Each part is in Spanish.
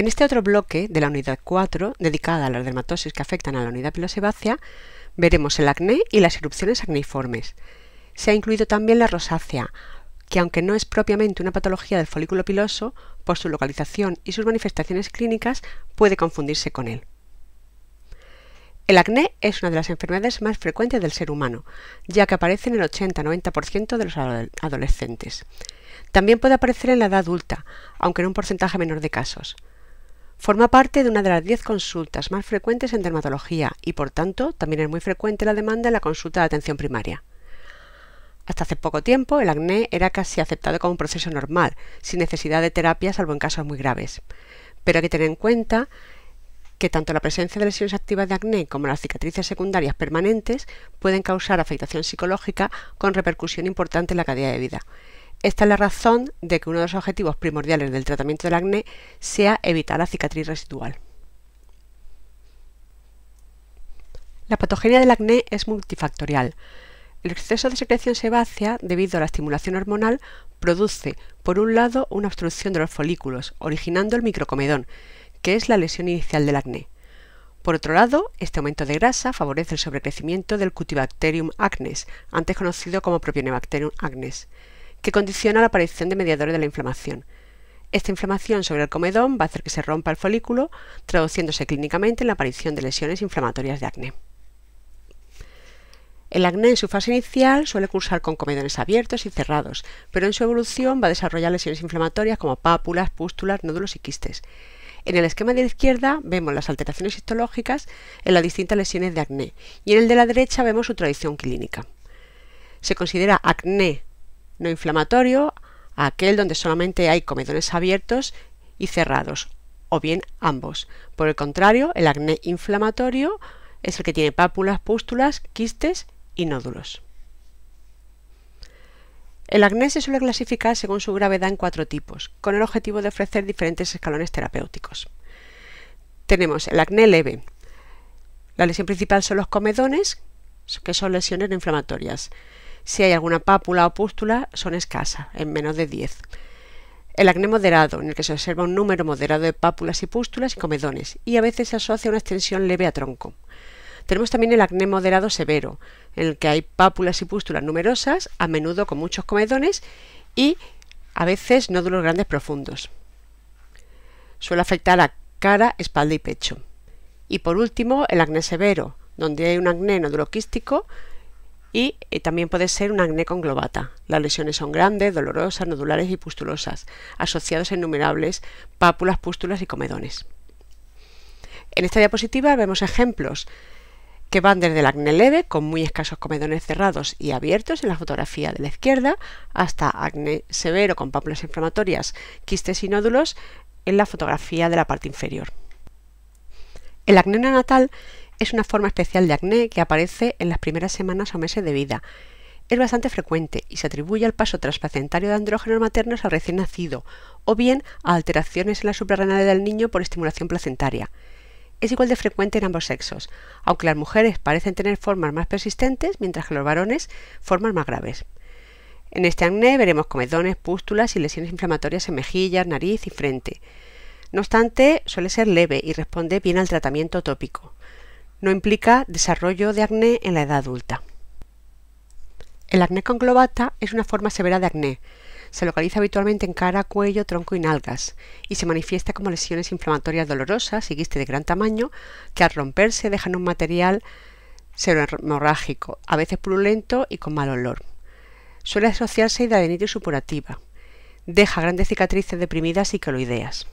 En este otro bloque de la unidad 4, dedicada a las dermatosis que afectan a la unidad pilosebácea, veremos el acné y las erupciones acneiformes. Se ha incluido también la rosácea, que aunque no es propiamente una patología del folículo piloso, por su localización y sus manifestaciones clínicas puede confundirse con él. El acné es una de las enfermedades más frecuentes del ser humano, ya que aparece en el 80-90% de los adolescentes. También puede aparecer en la edad adulta, aunque en un porcentaje menor de casos. Forma parte de una de las 10 consultas más frecuentes en dermatología y, por tanto, también es muy frecuente la demanda en la consulta de atención primaria. Hasta hace poco tiempo, el acné era casi aceptado como un proceso normal, sin necesidad de terapia salvo en casos muy graves. Pero hay que tener en cuenta que tanto la presencia de lesiones activas de acné como las cicatrices secundarias permanentes pueden causar afectación psicológica con repercusión importante en la calidad de vida esta es la razón de que uno de los objetivos primordiales del tratamiento del acné sea evitar la cicatriz residual. La patogenia del acné es multifactorial. El exceso de secreción sebácea, debido a la estimulación hormonal, produce, por un lado, una obstrucción de los folículos, originando el microcomedón, que es la lesión inicial del acné. Por otro lado, este aumento de grasa favorece el sobrecrecimiento del Cutibacterium acnes, antes conocido como Propionibacterium acnes que condiciona la aparición de mediadores de la inflamación. Esta inflamación sobre el comedón va a hacer que se rompa el folículo, traduciéndose clínicamente en la aparición de lesiones inflamatorias de acné. El acné en su fase inicial suele cursar con comedones abiertos y cerrados, pero en su evolución va a desarrollar lesiones inflamatorias como pápulas, pústulas, nódulos y quistes. En el esquema de la izquierda vemos las alteraciones histológicas en las distintas lesiones de acné y en el de la derecha vemos su tradición clínica. Se considera acné no inflamatorio aquel donde solamente hay comedones abiertos y cerrados, o bien ambos. Por el contrario, el acné inflamatorio es el que tiene pápulas, pústulas, quistes y nódulos. El acné se suele clasificar según su gravedad en cuatro tipos, con el objetivo de ofrecer diferentes escalones terapéuticos. Tenemos el acné leve. La lesión principal son los comedones, que son lesiones inflamatorias. Si hay alguna pápula o pústula, son escasas, en menos de 10. El acné moderado, en el que se observa un número moderado de pápulas y pústulas y comedones, y a veces se asocia una extensión leve a tronco. Tenemos también el acné moderado severo, en el que hay pápulas y pústulas numerosas, a menudo con muchos comedones y a veces nódulos grandes profundos. Suele afectar a cara, espalda y pecho. Y por último, el acné severo, donde hay un acné quístico y eh, también puede ser un acné conglobata. Las lesiones son grandes, dolorosas, nodulares y pustulosas, asociados a innumerables pápulas, pústulas y comedones. En esta diapositiva vemos ejemplos que van desde el acné leve, con muy escasos comedones cerrados y abiertos en la fotografía de la izquierda, hasta acné severo con pápulas inflamatorias, quistes y nódulos en la fotografía de la parte inferior. El acné neonatal es una forma especial de acné que aparece en las primeras semanas o meses de vida. Es bastante frecuente y se atribuye al paso transplacentario de andrógenos maternos al recién nacido o bien a alteraciones en la suprarrenal del niño por estimulación placentaria. Es igual de frecuente en ambos sexos, aunque las mujeres parecen tener formas más persistentes mientras que los varones formas más graves. En este acné veremos comedones, pústulas y lesiones inflamatorias en mejillas, nariz y frente. No obstante, suele ser leve y responde bien al tratamiento tópico no implica desarrollo de acné en la edad adulta. El acné conglobata es una forma severa de acné. Se localiza habitualmente en cara, cuello, tronco y nalgas y se manifiesta como lesiones inflamatorias dolorosas y de gran tamaño que al romperse dejan un material serohemorrágico, a veces purulento y con mal olor. Suele asociarse a hidradenitis supurativa. Deja grandes cicatrices deprimidas y coloideas.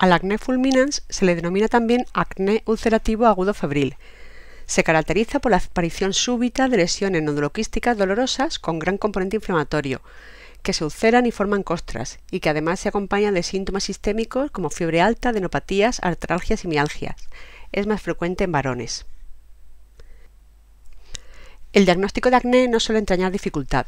Al acné fulminans se le denomina también acné ulcerativo agudo febril. Se caracteriza por la aparición súbita de lesiones noduloquísticas dolorosas con gran componente inflamatorio, que se ulceran y forman costras, y que además se acompañan de síntomas sistémicos como fiebre alta, denopatías, artralgias y mialgias. Es más frecuente en varones. El diagnóstico de acné no suele entrañar dificultad.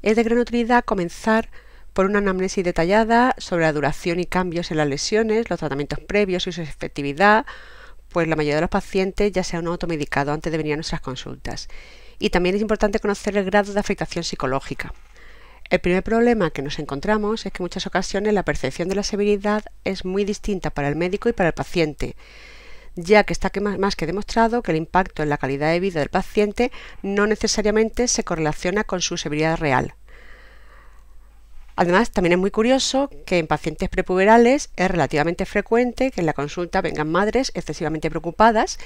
Es de gran utilidad comenzar por una anamnesis detallada sobre la duración y cambios en las lesiones, los tratamientos previos y su efectividad, pues la mayoría de los pacientes ya se han automedicado antes de venir a nuestras consultas. Y también es importante conocer el grado de afectación psicológica. El primer problema que nos encontramos es que en muchas ocasiones la percepción de la severidad es muy distinta para el médico y para el paciente, ya que está más que demostrado que el impacto en la calidad de vida del paciente no necesariamente se correlaciona con su severidad real. Además, también es muy curioso que en pacientes prepuberales es relativamente frecuente que en la consulta vengan madres excesivamente preocupadas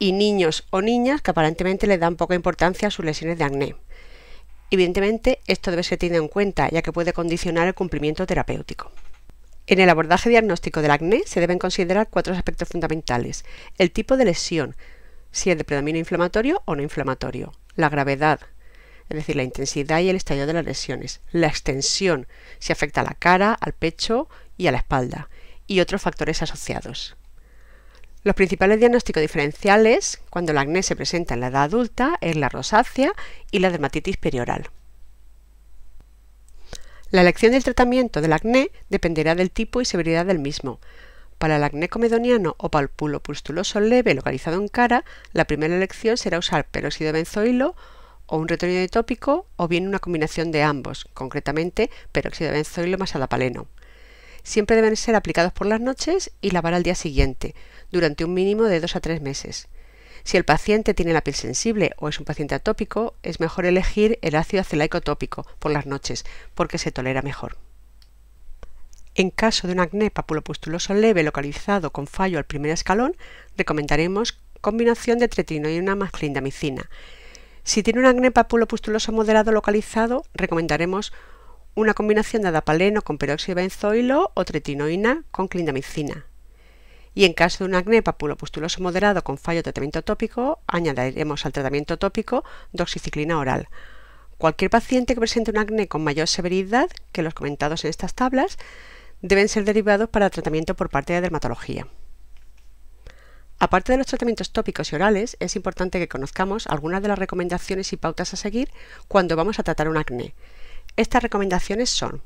y niños o niñas que aparentemente le dan poca importancia a sus lesiones de acné. Evidentemente, esto debe ser tenido en cuenta, ya que puede condicionar el cumplimiento terapéutico. En el abordaje diagnóstico del acné se deben considerar cuatro aspectos fundamentales. El tipo de lesión, si es de predominio inflamatorio o no inflamatorio, la gravedad, es decir, la intensidad y el estallido de las lesiones, la extensión, si afecta a la cara, al pecho y a la espalda, y otros factores asociados. Los principales diagnósticos diferenciales cuando el acné se presenta en la edad adulta es la rosácea y la dermatitis perioral. La elección del tratamiento del acné dependerá del tipo y severidad del mismo. Para el acné comedoniano o palpulo pustuloso leve localizado en cara, la primera elección será usar peróxido de benzoilo o un retorno tópico o bien una combinación de ambos, concretamente peróxido de benzoilo más adapaleno. Siempre deben ser aplicados por las noches y lavar al día siguiente, durante un mínimo de 2 a 3 meses. Si el paciente tiene la piel sensible o es un paciente atópico, es mejor elegir el ácido acelaico tópico por las noches, porque se tolera mejor. En caso de un acné papulopustuloso leve localizado con fallo al primer escalón, recomendaremos combinación de tretinoína más clindamicina, si tiene un acné papulopustuloso moderado localizado, recomendaremos una combinación de adapaleno con peróxido de benzoilo o tretinoína con clindamicina. Y en caso de un acné papulopustuloso moderado con fallo de tratamiento tópico, añadiremos al tratamiento tópico doxiciclina oral. Cualquier paciente que presente un acné con mayor severidad que los comentados en estas tablas deben ser derivados para tratamiento por parte de dermatología. Aparte de los tratamientos tópicos y orales, es importante que conozcamos algunas de las recomendaciones y pautas a seguir cuando vamos a tratar un acné. Estas recomendaciones son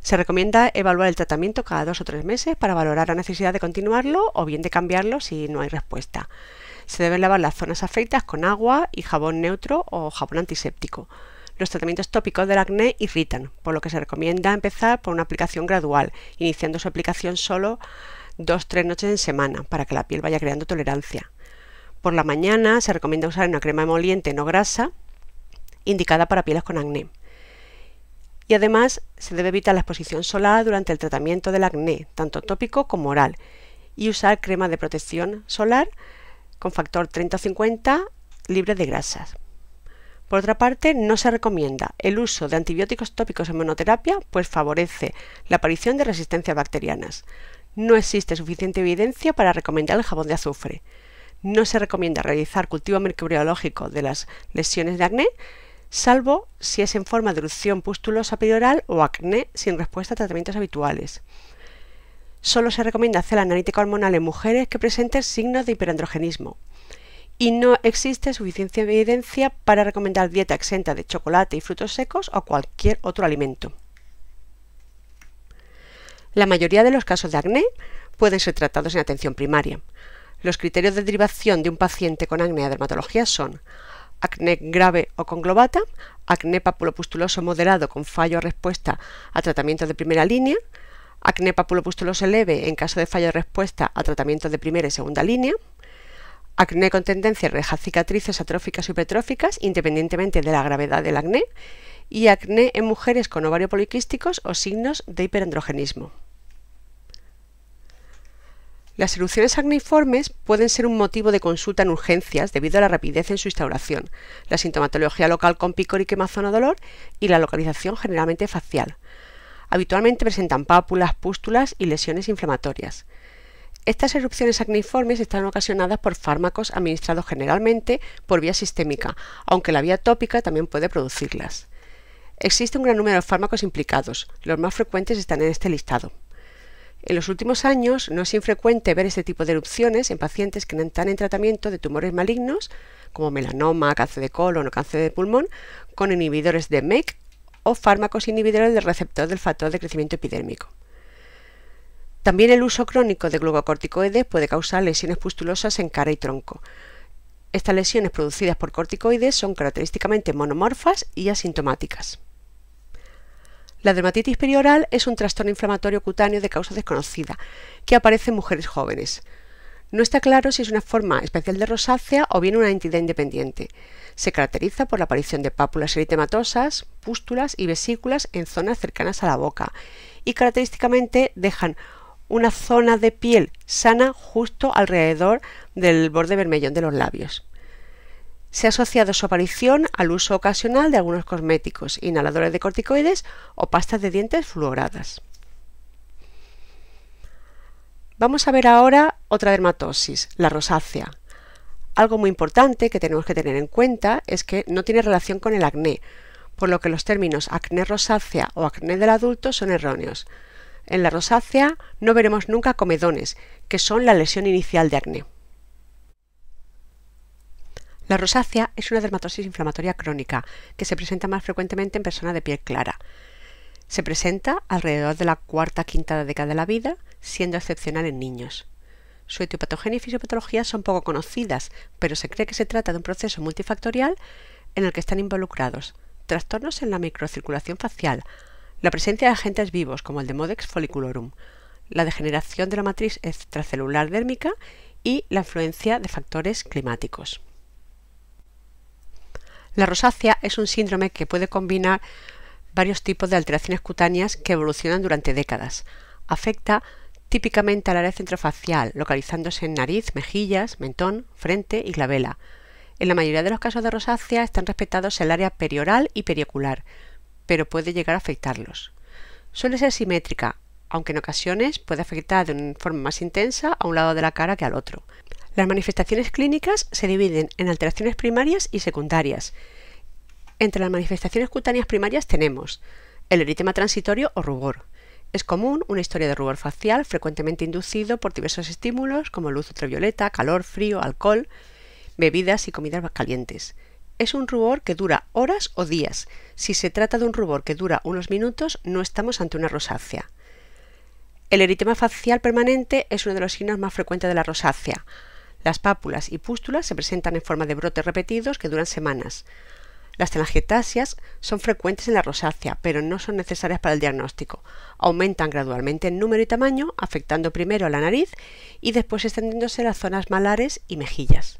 se recomienda evaluar el tratamiento cada dos o tres meses para valorar la necesidad de continuarlo o bien de cambiarlo si no hay respuesta. Se deben lavar las zonas afectadas con agua y jabón neutro o jabón antiséptico. Los tratamientos tópicos del acné irritan, por lo que se recomienda empezar por una aplicación gradual, iniciando su aplicación solo dos tres noches en semana para que la piel vaya creando tolerancia. Por la mañana se recomienda usar una crema emoliente no grasa indicada para pieles con acné. Y además se debe evitar la exposición solar durante el tratamiento del acné, tanto tópico como oral, y usar crema de protección solar con factor 30-50 libre de grasas. Por otra parte, no se recomienda el uso de antibióticos tópicos en monoterapia, pues favorece la aparición de resistencias bacterianas. No existe suficiente evidencia para recomendar el jabón de azufre. No se recomienda realizar cultivo microbiológico de las lesiones de acné, salvo si es en forma de erupción pustulosa perioral o acné sin respuesta a tratamientos habituales. Solo se recomienda hacer la analítica hormonal en mujeres que presenten signos de hiperandrogenismo. Y no existe suficiente evidencia para recomendar dieta exenta de chocolate y frutos secos o cualquier otro alimento. La mayoría de los casos de acné pueden ser tratados en atención primaria. Los criterios de derivación de un paciente con acné a dermatología son acné grave o conglobata, acné papulopustuloso moderado con fallo a respuesta a tratamientos de primera línea, acné papulopustuloso leve en caso de fallo de respuesta a tratamientos de primera y segunda línea, acné con tendencia a rejas cicatrices atróficas o hipertróficas independientemente de la gravedad del acné y acné en mujeres con ovario poliquísticos o signos de hiperandrogenismo. Las erupciones acniformes pueden ser un motivo de consulta en urgencias debido a la rapidez en su instauración, la sintomatología local con picor y quemazón o dolor y la localización generalmente facial. Habitualmente presentan pápulas, pústulas y lesiones inflamatorias. Estas erupciones acniformes están ocasionadas por fármacos administrados generalmente por vía sistémica, aunque la vía tópica también puede producirlas. Existe un gran número de fármacos implicados, los más frecuentes están en este listado. En los últimos años no es infrecuente ver este tipo de erupciones en pacientes que están en tratamiento de tumores malignos como melanoma, cáncer de colon o cáncer de pulmón con inhibidores de MEC o fármacos inhibidores del receptor del factor de crecimiento epidérmico. También el uso crónico de glucocorticoides e puede causar lesiones pustulosas en cara y tronco. Estas lesiones producidas por corticoides e son característicamente monomorfas y asintomáticas. La dermatitis perioral es un trastorno inflamatorio cutáneo de causa desconocida que aparece en mujeres jóvenes. No está claro si es una forma especial de rosácea o bien una entidad independiente. Se caracteriza por la aparición de pápulas eritematosas, pústulas y vesículas en zonas cercanas a la boca y característicamente dejan una zona de piel sana justo alrededor del borde vermellón de los labios se ha asociado su aparición al uso ocasional de algunos cosméticos, inhaladores de corticoides o pastas de dientes fluoradas. Vamos a ver ahora otra dermatosis, la rosácea. Algo muy importante que tenemos que tener en cuenta es que no tiene relación con el acné, por lo que los términos acné rosácea o acné del adulto son erróneos. En la rosácea no veremos nunca comedones, que son la lesión inicial de acné. La rosácea es una dermatosis inflamatoria crónica que se presenta más frecuentemente en personas de piel clara. Se presenta alrededor de la cuarta quinta década de la vida, siendo excepcional en niños. Su etiopatogenia y fisiopatología son poco conocidas, pero se cree que se trata de un proceso multifactorial en el que están involucrados trastornos en la microcirculación facial, la presencia de agentes vivos como el de Modex folliculorum, la degeneración de la matriz extracelular dérmica y la influencia de factores climáticos. La rosácea es un síndrome que puede combinar varios tipos de alteraciones cutáneas que evolucionan durante décadas. Afecta típicamente al área centrofacial, localizándose en nariz, mejillas, mentón, frente y glabela. En la mayoría de los casos de rosácea están respetados el área perioral y periocular, pero puede llegar a afectarlos. Suele ser simétrica, aunque en ocasiones puede afectar de una forma más intensa a un lado de la cara que al otro. Las manifestaciones clínicas se dividen en alteraciones primarias y secundarias. Entre las manifestaciones cutáneas primarias tenemos el eritema transitorio o rubor. Es común una historia de rubor facial frecuentemente inducido por diversos estímulos como luz ultravioleta, calor, frío, alcohol, bebidas y comidas calientes. Es un rubor que dura horas o días. Si se trata de un rubor que dura unos minutos, no estamos ante una rosácea. El eritema facial permanente es uno de los signos más frecuentes de la rosácea. Las pápulas y pústulas se presentan en forma de brotes repetidos que duran semanas. Las telangiectasias son frecuentes en la rosácea, pero no son necesarias para el diagnóstico. Aumentan gradualmente en número y tamaño, afectando primero a la nariz y después extendiéndose a las zonas malares y mejillas.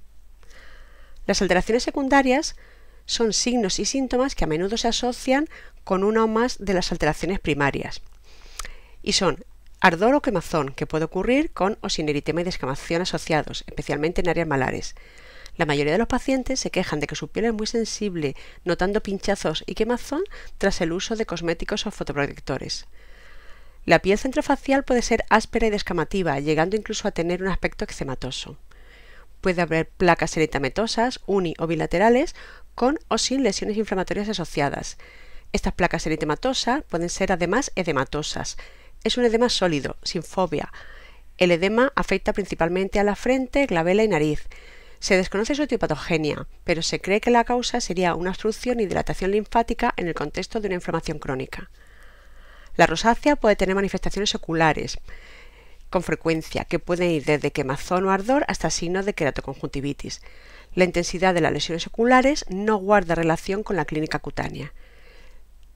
Las alteraciones secundarias son signos y síntomas que a menudo se asocian con una o más de las alteraciones primarias y son Ardor o quemazón que puede ocurrir con o sin eritema y descamación asociados, especialmente en áreas malares. La mayoría de los pacientes se quejan de que su piel es muy sensible, notando pinchazos y quemazón tras el uso de cosméticos o fotoprotectores. La piel centrofacial puede ser áspera y descamativa, llegando incluso a tener un aspecto eczematoso. Puede haber placas eritematosas, uni o bilaterales, con o sin lesiones inflamatorias asociadas. Estas placas eritematosas pueden ser además edematosas, es un edema sólido, sin fobia. El edema afecta principalmente a la frente, glabela y nariz. Se desconoce su etiopatogenia, pero se cree que la causa sería una obstrucción y dilatación linfática en el contexto de una inflamación crónica. La rosácea puede tener manifestaciones oculares con frecuencia, que pueden ir desde quemazón o ardor hasta signos de queratoconjuntivitis. La intensidad de las lesiones oculares no guarda relación con la clínica cutánea.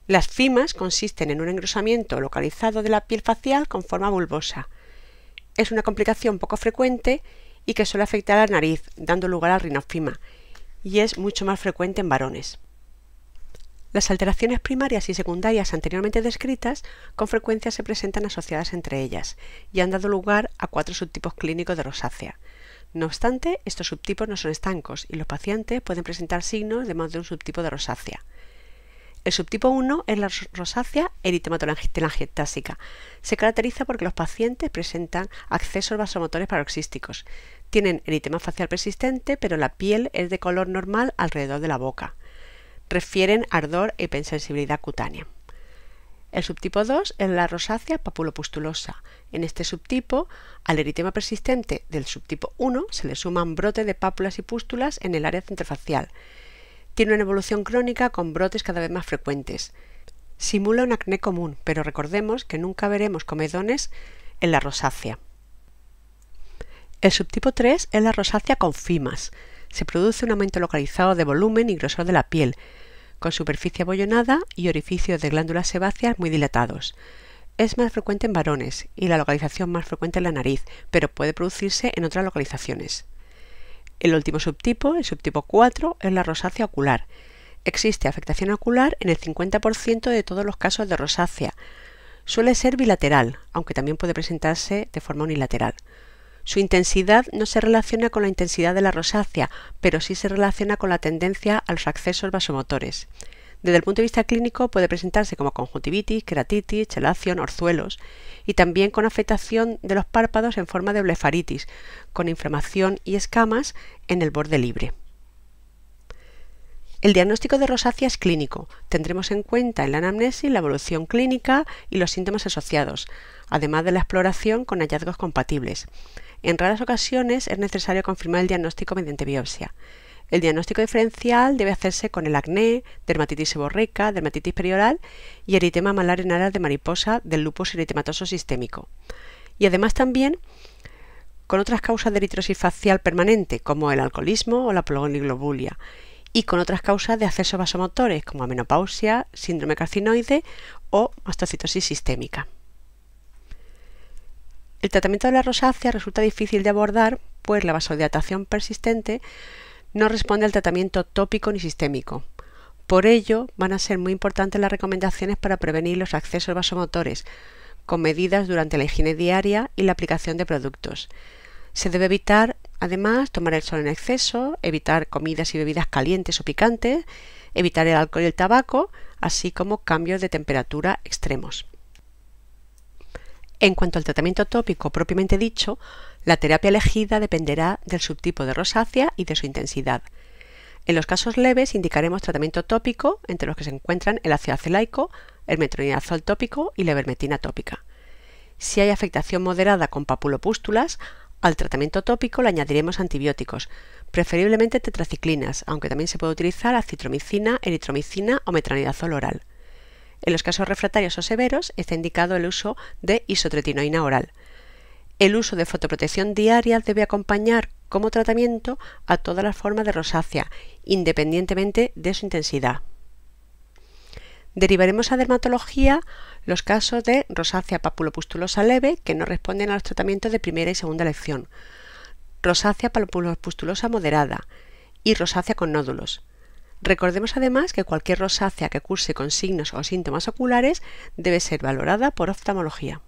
Las fimas consisten en un engrosamiento localizado de la piel facial con forma bulbosa. Es una complicación poco frecuente y que suele afectar a la nariz, dando lugar al rinofima, y es mucho más frecuente en varones. Las alteraciones primarias y secundarias anteriormente descritas con frecuencia se presentan asociadas entre ellas y han dado lugar a cuatro subtipos clínicos de rosácea. No obstante, estos subtipos no son estancos y los pacientes pueden presentar signos de más de un subtipo de rosácea. El subtipo 1 es la rosácea eritematolangiectásica. Se caracteriza porque los pacientes presentan accesos vasomotores paroxísticos. Tienen eritema facial persistente, pero la piel es de color normal alrededor de la boca. Refieren ardor e hipensensibilidad cutánea. El subtipo 2 es la rosácea papulopustulosa. En este subtipo, al eritema persistente del subtipo 1 se le suman brotes de pápulas y pústulas en el área centrofacial tiene una evolución crónica con brotes cada vez más frecuentes. Simula un acné común, pero recordemos que nunca veremos comedones en la rosácea. El subtipo 3 es la rosácea con fimas. Se produce un aumento localizado de volumen y grosor de la piel, con superficie abollonada y orificios de glándulas sebáceas muy dilatados. Es más frecuente en varones y la localización más frecuente en la nariz, pero puede producirse en otras localizaciones. El último subtipo, el subtipo 4, es la rosácea ocular. Existe afectación ocular en el 50% de todos los casos de rosácea. Suele ser bilateral, aunque también puede presentarse de forma unilateral. Su intensidad no se relaciona con la intensidad de la rosácea, pero sí se relaciona con la tendencia a los accesos vasomotores. Desde el punto de vista clínico puede presentarse como conjuntivitis, queratitis, chelación, orzuelos y también con afectación de los párpados en forma de blefaritis, con inflamación y escamas en el borde libre. El diagnóstico de rosácea es clínico. Tendremos en cuenta en la anamnesis la evolución clínica y los síntomas asociados, además de la exploración con hallazgos compatibles. En raras ocasiones es necesario confirmar el diagnóstico mediante biopsia. El diagnóstico diferencial debe hacerse con el acné, dermatitis seborreica, dermatitis perioral y eritema malar en de mariposa del lupus eritematoso sistémico. Y además también con otras causas de eritrosis facial permanente, como el alcoholismo o la poliglobulia, y con otras causas de acceso vasomotores, como amenopausia, síndrome carcinoide o mastocitosis sistémica. El tratamiento de la rosácea resulta difícil de abordar, pues la vasodilatación persistente no responde al tratamiento tópico ni sistémico. Por ello, van a ser muy importantes las recomendaciones para prevenir los accesos vasomotores, con medidas durante la higiene diaria y la aplicación de productos. Se debe evitar, además, tomar el sol en exceso, evitar comidas y bebidas calientes o picantes, evitar el alcohol y el tabaco, así como cambios de temperatura extremos. En cuanto al tratamiento tópico propiamente dicho, la terapia elegida dependerá del subtipo de rosácea y de su intensidad. En los casos leves indicaremos tratamiento tópico, entre los que se encuentran el ácido acelaico, el metronidazol tópico y la ivermectina tópica. Si hay afectación moderada con papulopústulas, al tratamiento tópico le añadiremos antibióticos, preferiblemente tetraciclinas, aunque también se puede utilizar acitromicina, eritromicina o metronidazol oral. En los casos refractarios o severos está indicado el uso de isotretinoína oral. El uso de fotoprotección diaria debe acompañar como tratamiento a todas las formas de rosácea, independientemente de su intensidad. Derivaremos a dermatología los casos de rosácea papulopustulosa leve que no responden a los tratamientos de primera y segunda elección, rosácea papulopustulosa moderada y rosácea con nódulos. Recordemos además que cualquier rosácea que curse con signos o síntomas oculares debe ser valorada por oftalmología.